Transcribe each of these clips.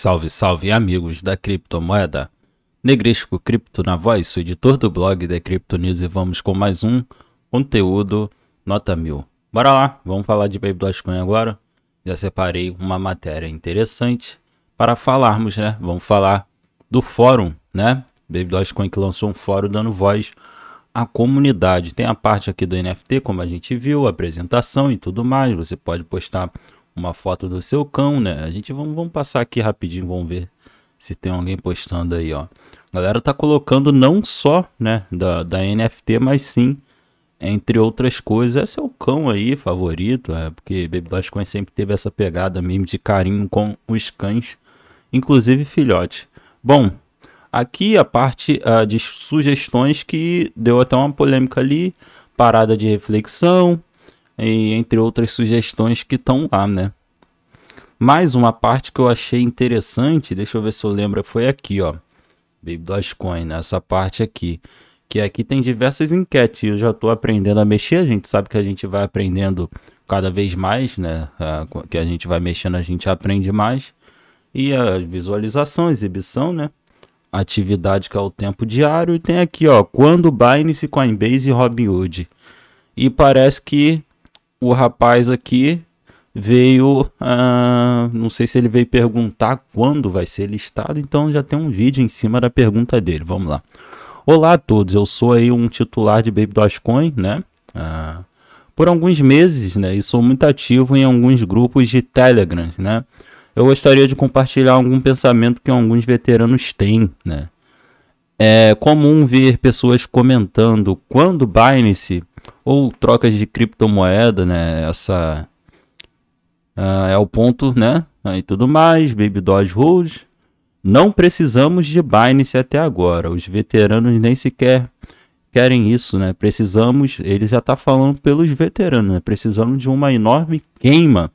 Salve, salve amigos da criptomoeda. Negresco Cripto na voz, sou editor do blog da Crypto News e vamos com mais um conteúdo nota mil. Bora lá, vamos falar de Baby Coin agora. Já separei uma matéria interessante para falarmos, né? Vamos falar do fórum, né? Baby Dogecoin que lançou um fórum dando voz à comunidade. Tem a parte aqui do NFT, como a gente viu, a apresentação e tudo mais. Você pode postar uma foto do seu cão, né? A gente vamos, vamos passar aqui rapidinho, vamos ver se tem alguém postando aí, ó. A galera tá colocando não só, né, da, da NFT, mas sim, entre outras coisas, é seu cão aí favorito, é, porque Baby Dogecoin sempre teve essa pegada mesmo de carinho com os cães, inclusive filhote. Bom, aqui a parte uh, de sugestões que deu até uma polêmica ali, parada de reflexão, e entre outras sugestões que estão lá, né? Mais uma parte que eu achei interessante, deixa eu ver se eu lembro, foi aqui, ó. Baby Dogecoin, né? essa parte aqui. Que aqui tem diversas enquetes, eu já estou aprendendo a mexer, a gente sabe que a gente vai aprendendo cada vez mais, né? Que a gente vai mexendo, a gente aprende mais. E a visualização, a exibição, né? Atividade que é o tempo diário. E tem aqui, ó, quando Binance, Coinbase e Robinhood. E parece que o rapaz aqui veio, uh, não sei se ele veio perguntar quando vai ser listado, então já tem um vídeo em cima da pergunta dele, vamos lá. Olá a todos, eu sou aí um titular de Baby Dogecoin, né? Uh, por alguns meses, né? E sou muito ativo em alguns grupos de Telegram, né? Eu gostaria de compartilhar algum pensamento que alguns veteranos têm, né? É comum ver pessoas comentando quando Binance ou trocas de criptomoeda, né? Essa uh, é o ponto, né? Ah, e tudo mais, Baby Doge Rules. Não precisamos de Binance até agora. Os veteranos nem sequer querem isso, né? Precisamos, ele já tá falando pelos veteranos, né? Precisamos de uma enorme queima.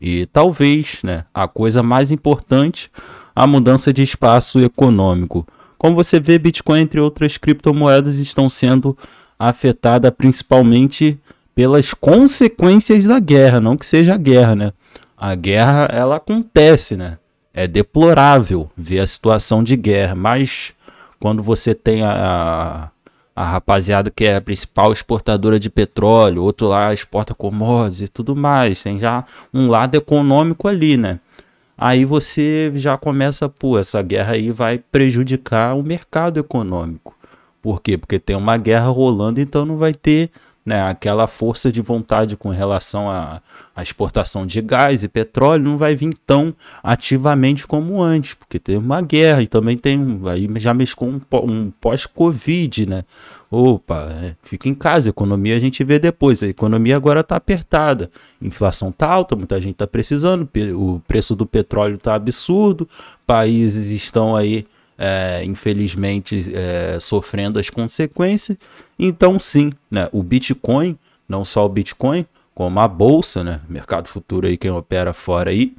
E talvez, né, a coisa mais importante, a mudança de espaço econômico. Como você vê, Bitcoin entre outras criptomoedas estão sendo afetada principalmente pelas consequências da guerra, não que seja a guerra, né? A guerra ela acontece, né? É deplorável ver a situação de guerra, mas quando você tem a, a, a rapaziada que é a principal exportadora de petróleo, outro lá exporta commodities e tudo mais, tem já um lado econômico ali, né? Aí você já começa, pô, essa guerra aí vai prejudicar o mercado econômico. Por quê? Porque tem uma guerra rolando, então não vai ter né, aquela força de vontade com relação à, à exportação de gás e petróleo, não vai vir tão ativamente como antes, porque tem uma guerra e também tem aí já mescou um, um pós-Covid, né? Opa, é, fica em casa, economia a gente vê depois. A economia agora está apertada, inflação está alta, muita gente está precisando, o preço do petróleo está absurdo, países estão aí é, infelizmente é, sofrendo as consequências. Então, sim, né, o Bitcoin, não só o Bitcoin, como a bolsa, né, mercado futuro aí quem opera fora aí,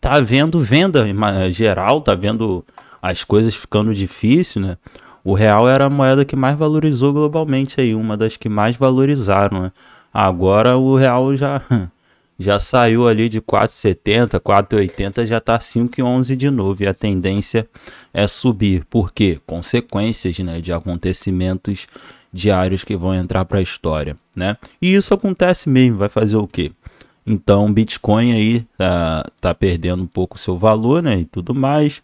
tá vendo venda geral, tá vendo as coisas ficando difícil, né? O real era a moeda que mais valorizou globalmente aí, uma das que mais valorizaram, né? Agora o real já já saiu ali de 4,70, 4,80, já está 5,11 de novo e a tendência é subir. Por quê? Consequências né, de acontecimentos diários que vão entrar para a história. Né? E isso acontece mesmo, vai fazer o quê? Então, Bitcoin aí tá, tá perdendo um pouco seu valor, né, e tudo mais.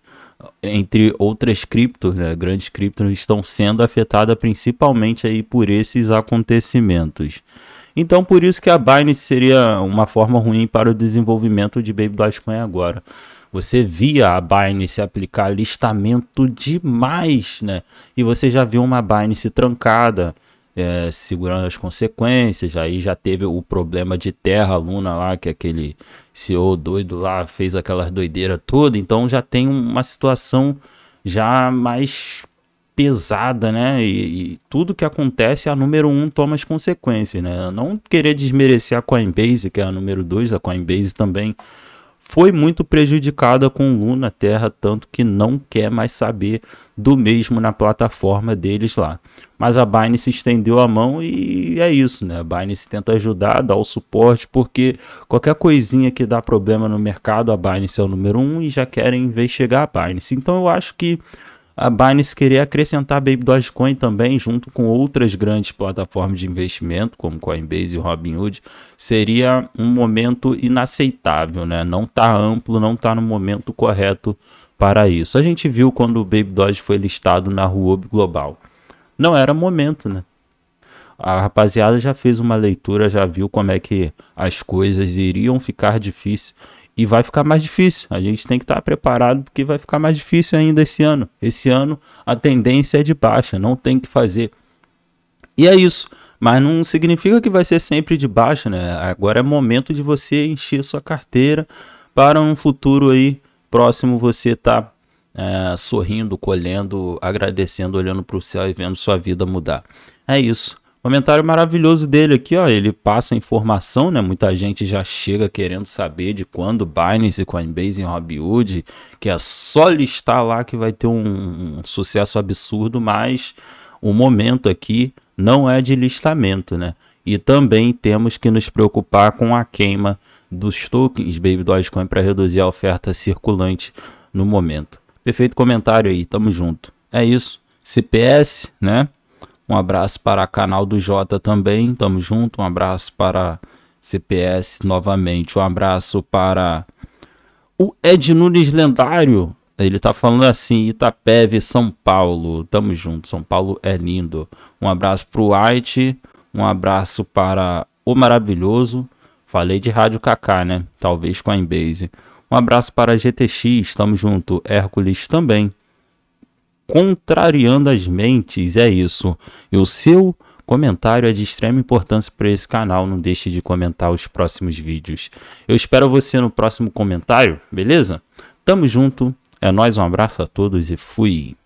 Entre outras criptos, né, grandes criptos estão sendo afetadas principalmente aí por esses acontecimentos. Então, por isso que a Binance seria uma forma ruim para o desenvolvimento de Baby Dogecoin agora. Você via a Binance aplicar listamento demais, né? E você já viu uma Binance trancada, é, segurando as consequências. Aí já teve o problema de Terra Luna lá, que aquele CEO doido lá fez aquelas doideiras toda. Então já tem uma situação já mais pesada, né? E, e, tudo que acontece, a número um toma as consequências, né? Eu não querer desmerecer a Coinbase, que é a número dois, a Coinbase também foi muito prejudicada com Luna Terra, tanto que não quer mais saber do mesmo na plataforma deles lá. Mas a Binance estendeu a mão e é isso, né? A Binance tenta ajudar, dar o suporte, porque qualquer coisinha que dá problema no mercado, a Binance é o número um e já querem investigar a Binance. Então eu acho que a Binance querer acrescentar Baby Dogecoin também, junto com outras grandes plataformas de investimento, como Coinbase e Robinhood, seria um momento inaceitável, né? Não está amplo, não está no momento correto para isso. A gente viu quando o Baby Doge foi listado na Huobi Global. Não era momento, né? a rapaziada já fez uma leitura, já viu como é que as coisas iriam ficar difíceis e vai ficar mais difícil. A gente tem que estar preparado porque vai ficar mais difícil ainda esse ano. Esse ano a tendência é de baixa, não tem que fazer. E é isso. Mas não significa que vai ser sempre de baixa, né? Agora é momento de você encher sua carteira para um futuro aí próximo você tá é, sorrindo, colhendo, agradecendo, olhando para o céu e vendo sua vida mudar. É isso. Comentário maravilhoso dele aqui, ó. Ele passa informação, né? Muita gente já chega querendo saber de quando Binance e Coinbase em Robinhood, que é só listar lá que vai ter um, um sucesso absurdo, mas o momento aqui não é de listamento, né? E também temos que nos preocupar com a queima dos tokens Baby Dogecoin para reduzir a oferta circulante no momento. Perfeito comentário aí, tamo junto. É isso. CPS, né? Um abraço para canal do Jota também, tamo junto. Um abraço para CPS novamente. Um abraço para o Ed Nunes Lendário. Ele tá falando assim, Itapeve, São Paulo. Tamo junto, São Paulo é lindo. Um abraço para o White, um abraço para o maravilhoso. Falei de Rádio Kaká, né? Talvez Coinbase. Um abraço para GTX, tamo junto. Hércules também contrariando as mentes. É isso. E o seu comentário é de extrema importância para esse canal. Não deixe de comentar os próximos vídeos. Eu espero você no próximo comentário, beleza? Tamo junto. É nós, um abraço a todos e fui.